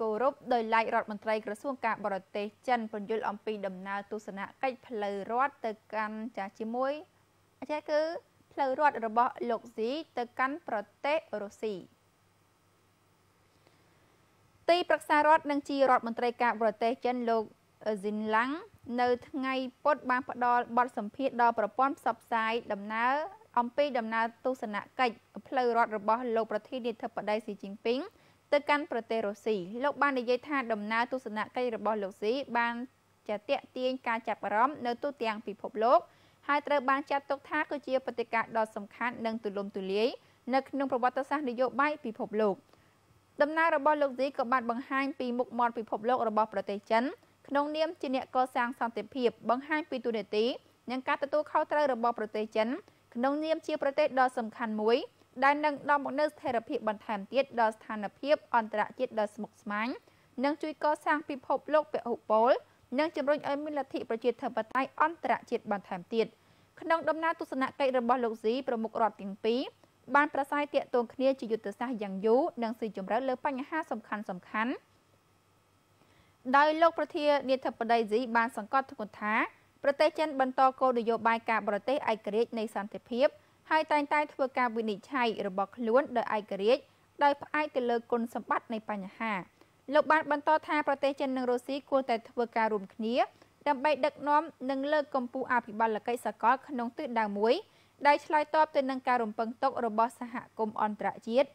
គោរពដោយឡែករដ្ឋមន្ត្រីក្រសួងការបរទេសចិនពន្យល់អំពីដំណើរទស្សនកិច្ចផ្លូវរដ្ឋទៅកាន់ចាជាមួយអញ្ចឹងគឺផ្លូវរដ្ឋរបស់ លោកស៊ីទៅកាន់ប្រទេសរុស្ស៊ីទីប្រឹក្សារដ្ឋនិងជារដ្ឋមន្ត្រីការបរទេស ចិនលោកហ្ស៊ីនឡាំងនៅថ្ងៃ ពុធបាន ផ្ដល់បទសម្ភាសន៍ដល់ប្រព័ន្ធផ្សព្វផ្សាយដំណើរអំពីដំណើរទស្សនកិច្ចផ្លូវរដ្ឋរបស់ លោកប្រធានាធិបតីស៊ីជីនពីងទៅកាន់ប្រទេសរុស្ស៊ីលោកបាននិយាយថាដំណើរទស្សនកិច្ចរបស់លោកស៊ីបានជាតាក់ទាញការចាប់អារម្មណ៍នៅទូទាំងពិភពលោកហើយត្រូវបានចាត់ទុកថាគឺជាបតិកាដ៏សំខាន់និងទូលំទូលាយនៅក្នុងប្រវត្តិសាស្ត្រនយោបាយពិភពលោក ដំណើររបស់លោកស៊ីក៏បានបង្ហាញពីមុខមាត់ពិភពលោករបស់ប្រទេសចិន ក្នុងនាមជាអ្នកកសាងសន្តិភាពបង្ហាញពីទូរនីតិនិងការទទួលខុសត្រូវរបស់ប្រទេសចិនក្នុងនាមជាប្រទេសដ៏សំខាន់មួយដែលនឹងនាំមកនូវស្ថិរភាពបន្ថែមទៀតដល់ស្ថានភាព អន្តរជាតិដ៏ស្មុគស្មាញនិងជួយកសាងពិភពលោកពហុពលនិងជំរុញឲ្យមានលទ្ធិប្រជាធិបតេយ្យអន្តរជាតិបន្ថែមទៀតក្នុងដំណើរទស្សនកិច្ចរបស់លោកស៊ីប្រមុខរដ្ឋទាំងពីរបានប្រស័យទាក់ទងគ្នាជាយុទ្ធសាស្ត្រយ៉ាងយូរនិងស៊ីជម្រៅលើបញ្ហាសំខាន់សំខាន់ដោយលោកប្រធានាធិបតីស៊ីបាន សង្កត់ធ្ងន់ថាប្រទេសចិនបន្តគោលនយោបាយការបរទេសឯករាជ្យនៃសន្តិភាពហើយតែងតែធ្វើការវិនិច្ឆ័យរបស់ខ្លួនដោយឯករាជ្យដោយផ្អែកទៅលើគុណសម្បត្តិនៃបញ្ហាលោកបានបន្តថាប្រទេសចិននិងរុស្ស៊ីគួរតែធ្វើការរួមគ្នាដើម្បីដឹកនាំនិងលើកកម្ពស់អភិបាលកិច្ចសកលក្នុងទិសដៅមួយដែលឆ្លើយតបទៅនឹងការរំពឹងទុករបស់សហគមន៍អន្តរជាតិ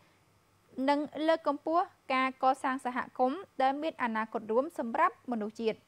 និងលើកកម្ពស់ការកសាងសហគមន៍ដែលមានអនាគតរួមសម្រាប់មនុស្សជាតិ។